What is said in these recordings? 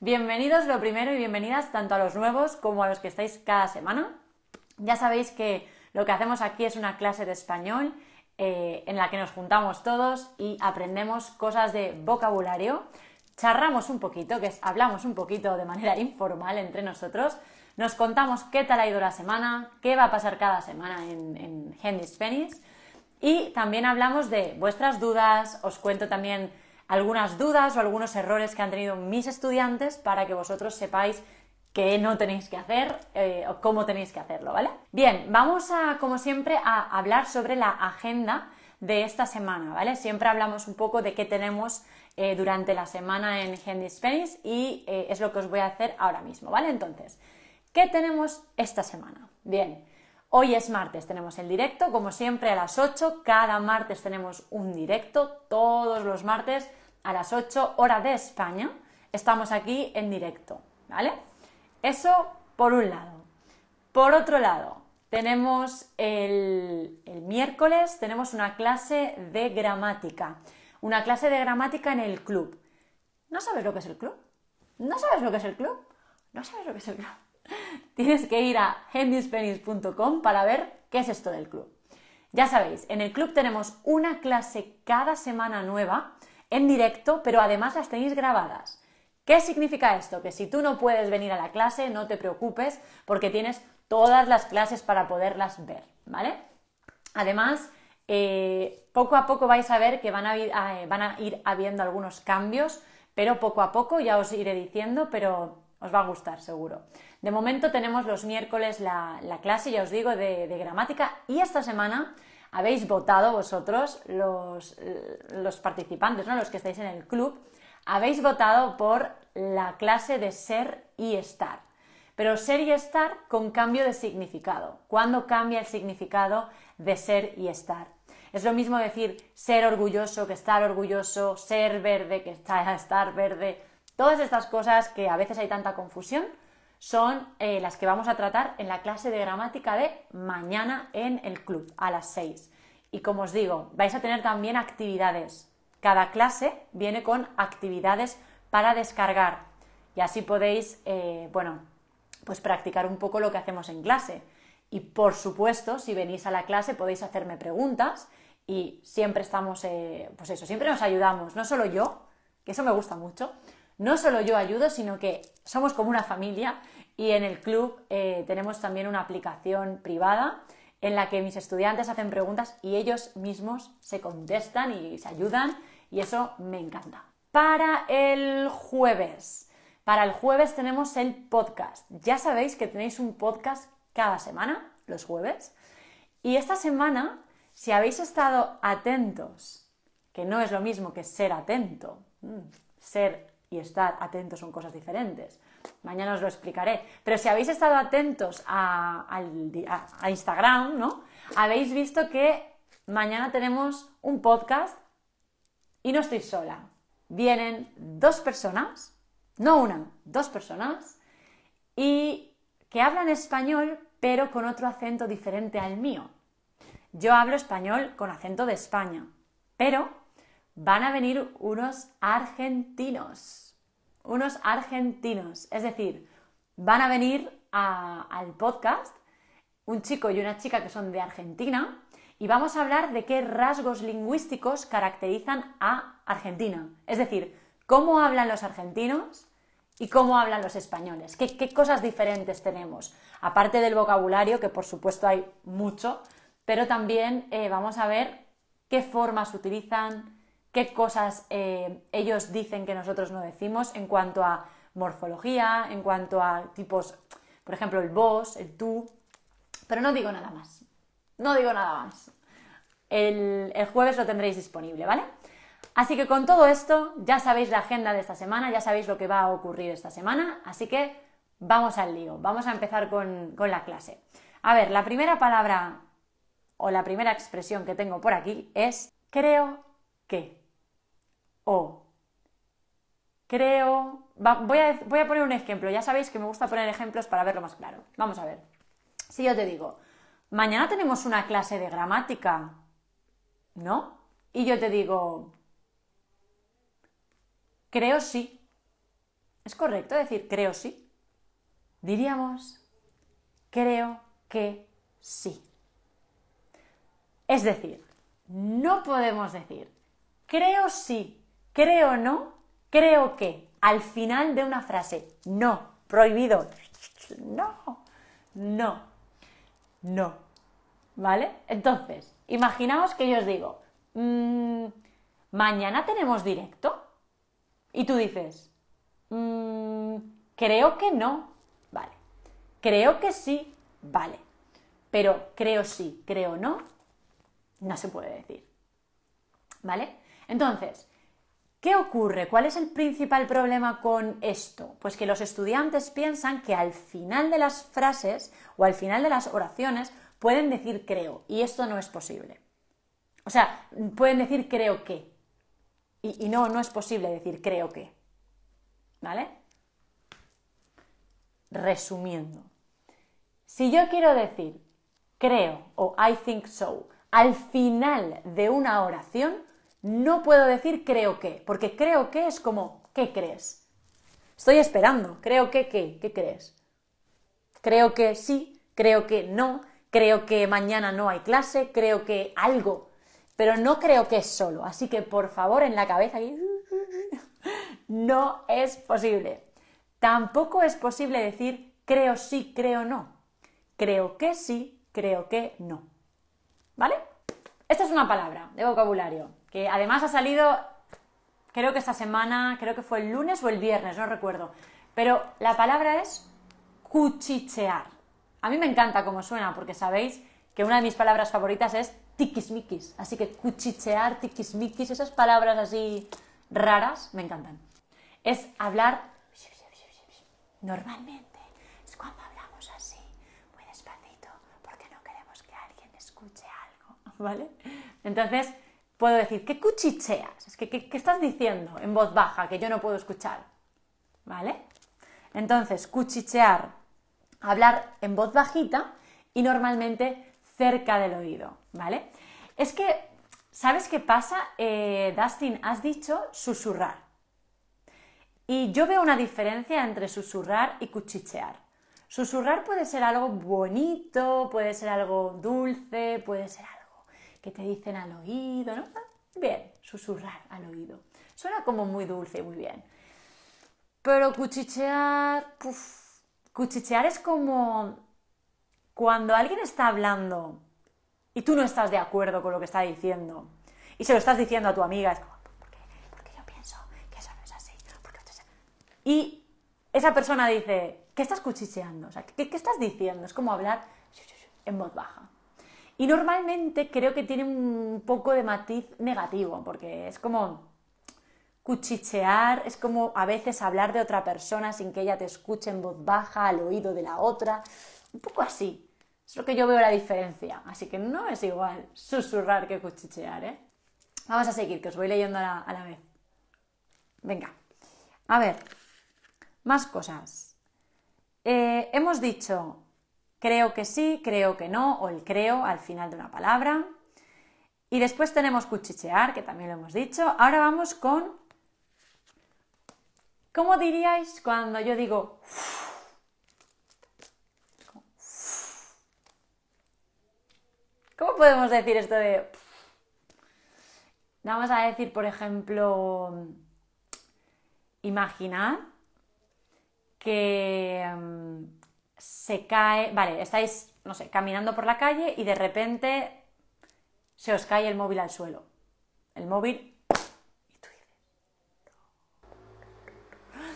Bienvenidos lo primero y bienvenidas tanto a los nuevos como a los que estáis cada semana. Ya sabéis que lo que hacemos aquí es una clase de español eh, en la que nos juntamos todos y aprendemos cosas de vocabulario, charramos un poquito, que es, hablamos un poquito de manera informal entre nosotros, nos contamos qué tal ha ido la semana, qué va a pasar cada semana en, en Penis y también hablamos de vuestras dudas, os cuento también algunas dudas o algunos errores que han tenido mis estudiantes para que vosotros sepáis qué no tenéis que hacer eh, o cómo tenéis que hacerlo, ¿vale? Bien, vamos a, como siempre, a hablar sobre la agenda de esta semana, ¿vale? Siempre hablamos un poco de qué tenemos eh, durante la semana en Handy Space y eh, es lo que os voy a hacer ahora mismo, ¿vale? Entonces, ¿qué tenemos esta semana? Bien, Hoy es martes, tenemos el directo, como siempre a las 8, cada martes tenemos un directo, todos los martes a las 8 hora de España, estamos aquí en directo, ¿vale? Eso por un lado. Por otro lado, tenemos el, el miércoles, tenemos una clase de gramática, una clase de gramática en el club. ¿No sabes lo que es el club? ¿No sabes lo que es el club? ¿No sabes lo que es el club? tienes que ir a hendispenis.com para ver qué es esto del club. Ya sabéis, en el club tenemos una clase cada semana nueva en directo, pero además las tenéis grabadas. ¿Qué significa esto? Que si tú no puedes venir a la clase, no te preocupes, porque tienes todas las clases para poderlas ver, ¿vale? Además, eh, poco a poco vais a ver que a, eh, van a ir habiendo algunos cambios, pero poco a poco ya os iré diciendo, pero os va a gustar seguro. De momento tenemos los miércoles la, clase, ya os digo, de, gramática y esta semana habéis votado vosotros, los, participantes, ¿no? los que estáis en el club, habéis votado por la clase de ser y estar. Pero ser y estar con cambio de significado. ¿Cuándo cambia el significado de ser y estar? Es lo mismo decir ser orgulloso que estar orgulloso, ser verde que estar verde. Todas estas cosas que a veces hay tanta confusión son eh, las que vamos a tratar en la clase de gramática de mañana en el club a las 6. Y como os digo, vais a tener también actividades. Cada clase viene con actividades para descargar y así podéis, eh, bueno, pues practicar un poco lo que hacemos en clase. Y por supuesto, si venís a la clase podéis hacerme preguntas y siempre estamos, eh, pues eso, siempre nos ayudamos, no solo yo, que eso me gusta mucho, no solo yo ayudo, sino que somos como una familia y en el club eh, tenemos también una aplicación privada en la que mis estudiantes hacen preguntas y ellos mismos se contestan y se ayudan y eso me encanta. Para el jueves. Para el jueves tenemos el podcast. Ya sabéis que tenéis un podcast cada semana, los jueves. Y esta semana, si habéis estado atentos, que no es lo mismo que ser atento, mm, ser y estar atentos son cosas diferentes. Mañana os lo explicaré. Pero si habéis estado atentos a, a Instagram, ¿no? Habéis visto que mañana tenemos un podcast y no estoy sola. Vienen dos personas, no una, dos personas, y que hablan español pero con otro acento diferente al mío. Yo hablo español con acento de España, pero van a venir unos argentinos, unos argentinos, es decir, van a venir al podcast un chico y una chica que son de Argentina y vamos a hablar de qué rasgos lingüísticos caracterizan a Argentina, es decir, cómo hablan los argentinos y cómo hablan los españoles, qué, cosas diferentes tenemos, aparte del vocabulario, que por supuesto hay mucho, pero también eh, vamos a ver qué formas utilizan, qué cosas eh, ellos dicen que nosotros no decimos en cuanto a morfología, en cuanto a tipos, por ejemplo, el vos, el tú, pero no digo nada más, no digo nada más. El, jueves lo tendréis disponible, ¿vale? Así que con todo esto ya sabéis la agenda de esta semana, ya sabéis lo que va a ocurrir esta semana, así que vamos al lío, vamos a empezar con la clase. A ver, la primera palabra o la primera expresión que tengo por aquí es creo que o creo... voy, a, voy a poner un ejemplo. Ya sabéis que me gusta poner ejemplos para verlo más claro. Vamos a ver. Si yo te digo, mañana tenemos una clase de gramática, ¿no? Y yo te digo, creo sí. ¿Es correcto decir creo sí? Diríamos, creo que sí. Es decir, no podemos decir creo sí creo no, creo que, al final de una frase, no, prohibido, no, no, no. ¿Vale? Entonces, imaginaos que yo os digo, mmm, mañana tenemos directo. Y tú dices, mmm, creo que no, vale. Creo que sí, vale. Pero creo sí, creo no, no se puede decir. ¿Vale? Entonces, ¿Qué ocurre? ¿Cuál es el principal problema con esto? Pues que los estudiantes piensan que al final de las frases o al final de las oraciones pueden decir creo y esto no es posible. O sea, pueden decir creo que y, no, no es posible decir creo que. ¿Vale? Resumiendo, si yo quiero decir creo o I think so al final de una oración, no puedo decir creo que, porque creo que es como, ¿qué crees? Estoy esperando, creo que, ¿qué? ¿Qué crees? Creo que sí, creo que no, creo que mañana no hay clase, creo que algo, pero no creo que es solo. Así que por favor en la cabeza aquí, no es posible. Tampoco es posible decir creo sí, creo no. Creo que sí, creo que no. ¿Vale? Esta es una palabra de vocabulario que además ha salido, creo que esta semana, creo que fue el lunes o el viernes, no recuerdo, pero la palabra es cuchichear. A mí me encanta cómo suena, porque sabéis que una de mis palabras favoritas es tiquismiquis, así que cuchichear, tiquismiquis, esas palabras así raras, me encantan. Es hablar normalmente, es cuando hablamos así, muy despacito, porque no queremos que alguien escuche algo, ¿vale? Entonces, puedo decir, ¿qué cuchicheas? Es que, ¿qué, estás diciendo en voz baja que yo no puedo escuchar? ¿Vale? Entonces, cuchichear, hablar en voz bajita y normalmente cerca del oído, ¿vale? Es que, ¿sabes qué pasa? Eh, Dustin, has dicho susurrar. Y yo veo una diferencia entre susurrar y cuchichear. Susurrar puede ser algo bonito, puede ser algo dulce, puede ser algo que te dicen al oído, ¿no? Ah, bien, susurrar al oído. Suena como muy dulce, muy bien. Pero cuchichear, cuchichear es como cuando alguien está hablando y tú no estás de acuerdo con lo que está diciendo y se lo estás diciendo a tu amiga, es como, ¿por qué? Porque yo pienso que eso no es así. Y esa persona dice, ¿qué estás cuchicheando? O sea, ¿qué, estás diciendo? Es como hablar en voz baja. Y normalmente creo que tiene un poco de matiz negativo, porque es como cuchichear, es como a veces hablar de otra persona sin que ella te escuche en voz baja al oído de la otra, un poco así. Es lo que yo veo la diferencia, así que no es igual susurrar que cuchichear, ¿eh? Vamos a seguir, que os voy leyendo a la, vez. Venga, a ver, más cosas. Eh, hemos dicho creo que sí, creo que no, o el creo al final de una palabra. Y después tenemos cuchichear, que también lo hemos dicho. Ahora vamos con, ¿cómo diríais cuando yo digo... ¿Cómo podemos decir esto de... Vamos a decir, por ejemplo, imaginar que em, se cae, vale, estáis, no sé, caminando por la calle y de repente se os cae el móvil al suelo. El móvil...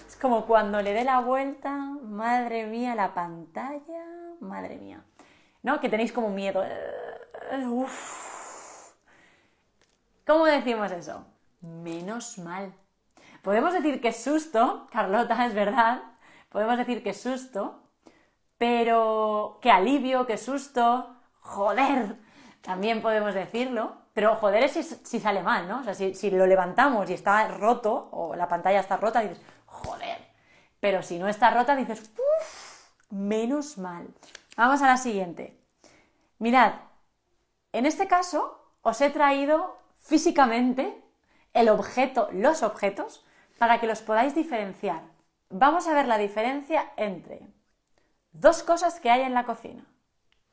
Es como cuando le dé la vuelta, madre mía, la pantalla, madre mía. ¿No? Que tenéis como miedo. ¿Cómo decimos eso? Menos mal. Podemos decir que susto, Carlota, es verdad. Podemos decir que susto, pero qué alivio, qué susto, joder, también podemos decirlo, pero joder es si, sale mal, ¿no? O sea, si, si, lo levantamos y está roto, o la pantalla está rota, dices, joder, pero si no está rota, dices, uff, menos mal. Vamos a la siguiente. Mirad, en este caso os he traído físicamente el objeto, los objetos, para que los podáis diferenciar. Vamos a ver la diferencia entre dos cosas que hay en la cocina.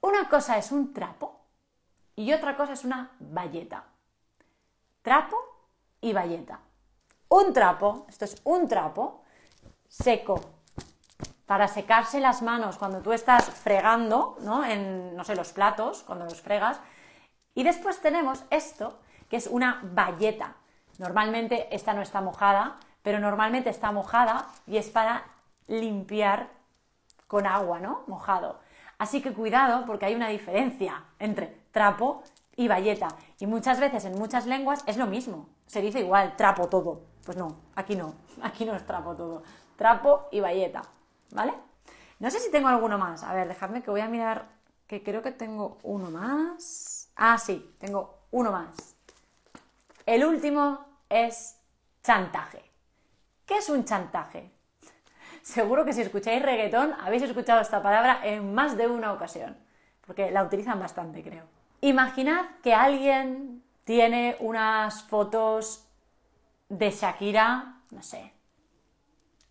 Una cosa es un trapo y otra cosa es una bayeta. Trapo y bayeta. Un trapo, esto es un trapo seco para secarse las manos cuando tú estás fregando, ¿no? En, no sé, los platos, cuando los fregas. Y después tenemos esto, que es una bayeta. Normalmente esta no está mojada, pero normalmente está mojada y es para limpiar con agua, ¿no? Mojado. Así que cuidado porque hay una diferencia entre trapo y bayeta. Y muchas veces en muchas lenguas es lo mismo. Se dice igual, trapo todo. Pues no, aquí no. Aquí no es trapo todo. Trapo y bayeta. ¿Vale? No sé si tengo alguno más. A ver, dejadme que voy a mirar que creo que tengo uno más. Ah, sí, tengo uno más. El último es chantaje. ¿Qué es un chantaje? Seguro que si escucháis reggaetón habéis escuchado esta palabra en más de una ocasión, porque la utilizan bastante, creo. Imaginad que alguien tiene unas fotos de Shakira, no sé,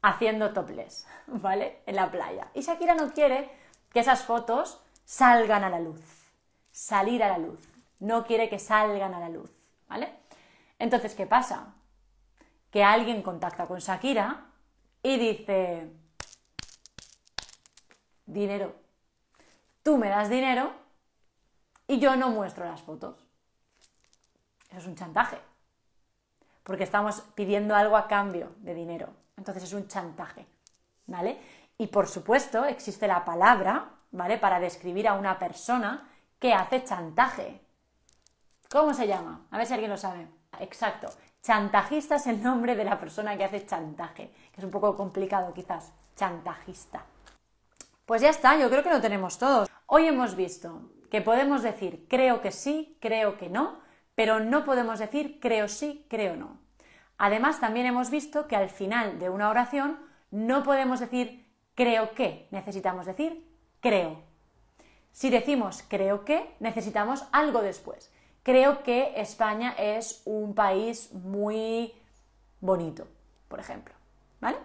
haciendo topless, ¿vale? En la playa. Y Shakira no quiere que esas fotos salgan a la luz, salir a la luz. No quiere que salgan a la luz, ¿vale? Entonces, ¿qué pasa? Que alguien contacta con Shakira y dice, dinero, tú me das dinero y yo no muestro las fotos. Eso es un chantaje, porque estamos pidiendo algo a cambio de dinero. Entonces es un chantaje, ¿vale? Y por supuesto existe la palabra, ¿vale? Para describir a una persona que hace chantaje. ¿Cómo se llama? A ver si alguien lo sabe. Exacto, Chantajista es el nombre de la persona que hace chantaje, que es un poco complicado quizás, chantajista. Pues ya está, yo creo que lo tenemos todos. Hoy hemos visto que podemos decir creo que sí, creo que no, pero no podemos decir creo sí, creo no. Además, también hemos visto que al final de una oración no podemos decir creo que, necesitamos decir creo. Si decimos creo que, necesitamos algo después. Creo que España es un país muy bonito, por ejemplo. ¿Vale?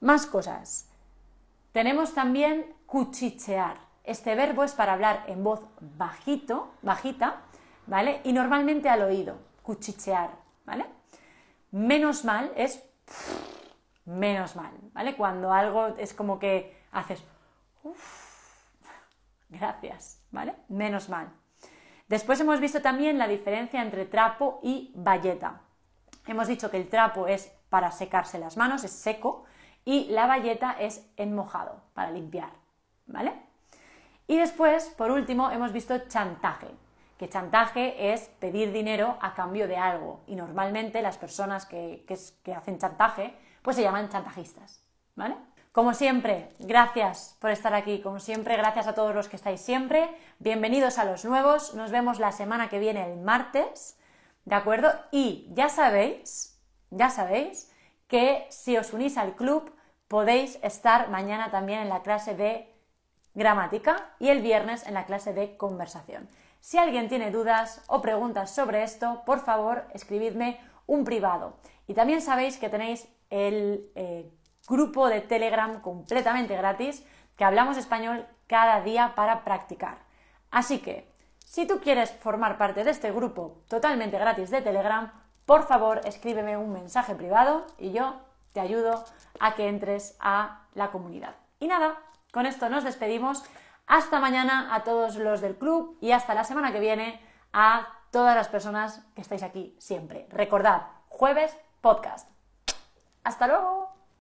Más cosas. Tenemos también cuchichear. Este verbo es para hablar en voz bajito, bajita, ¿vale? Y normalmente al oído, cuchichear, ¿vale? Menos mal es menos mal, ¿vale? Cuando algo es como que haces, gracias, ¿vale? Menos mal. Después hemos visto también la diferencia entre trapo y bayeta. Hemos dicho que el trapo es para secarse las manos, es seco, y la bayeta es en mojado para limpiar, ¿vale? Y después, por último, hemos visto chantaje, que chantaje es pedir dinero a cambio de algo, y normalmente las personas que, que hacen chantaje, pues se llaman chantajistas, ¿vale? Como siempre, gracias por estar aquí, como siempre, gracias a todos los que estáis siempre, bienvenidos a los nuevos, nos vemos la semana que viene el martes, ¿de acuerdo? Y ya sabéis, ya sabéis que si os unís al club podéis estar mañana también en la clase de gramática y el viernes en la clase de conversación. Si alguien tiene dudas o preguntas sobre esto, por favor, escribidme un privado. Y también sabéis que tenéis el eh, grupo de Telegram completamente gratis que hablamos español cada día para practicar. Así que, si tú quieres formar parte de este grupo totalmente gratis de Telegram, por favor escríbeme un mensaje privado y yo te ayudo a que entres a la comunidad. Y nada, con esto nos despedimos. Hasta mañana a todos los del club y hasta la semana que viene a todas las personas que estáis aquí siempre. Recordad, jueves podcast. Hasta luego.